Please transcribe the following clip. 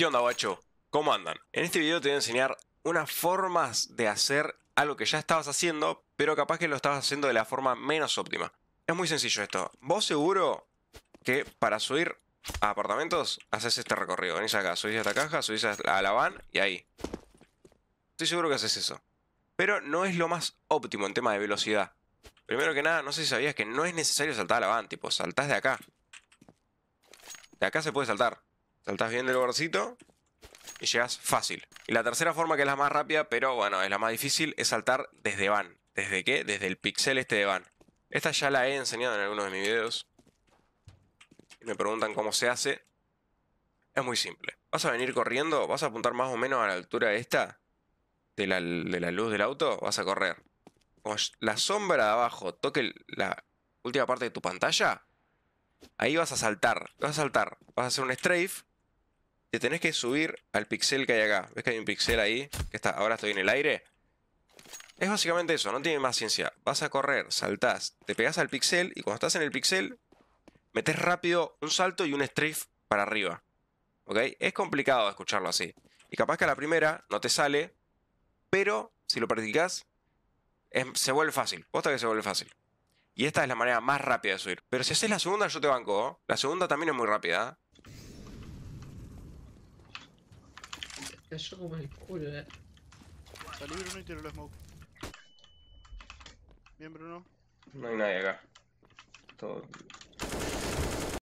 ¿Qué onda, guacho? ¿Cómo andan? En este video te voy a enseñar unas formas de hacer algo que ya estabas haciendo, pero capaz que lo estabas haciendo de la forma menos óptima. Es muy sencillo esto. Vos seguro que para subir a apartamentos haces este recorrido. Venís acá, subís a esta caja, subís a la van y ahí. Estoy seguro que haces eso. Pero no es lo más óptimo en tema de velocidad. Primero que nada, no sé si sabías que no es necesario saltar a la van, tipo, saltás de acá. De acá se puede saltar. Saltás bien del borcito y llegas fácil. Y la tercera forma, que es la más rápida, pero bueno, es la más difícil, es saltar desde van. ¿Desde qué? Desde el pixel este de van. Esta ya la he enseñado en algunos de mis videos. Me preguntan cómo se hace. Es muy simple. Vas a venir corriendo, vas a apuntar más o menos a la altura esta de esta de la luz del auto, vas a correr. Como la sombra de abajo toque la última parte de tu pantalla, ahí vas a saltar, vas a saltar, vas a hacer un strafe te tenés que subir al pixel que hay acá. ¿Ves que hay un pixel ahí? Que está, ahora estoy en el aire. Es básicamente eso, no tiene más ciencia. Vas a correr, saltás, te pegas al pixel y cuando estás en el pixel, metes rápido un salto y un strafe para arriba. ¿Ok? Es complicado escucharlo así. Y capaz que a la primera no te sale, pero si lo practicas. se vuelve fácil. Posta que se vuelve fácil. Y esta es la manera más rápida de subir. Pero si haces la segunda, yo te banco. ¿eh? La segunda también es muy rápida. ¿eh? Cayó como el culo, eh. Salí Bruno y tiró la smoke. Bien, Bruno. No hay nadie acá. Todo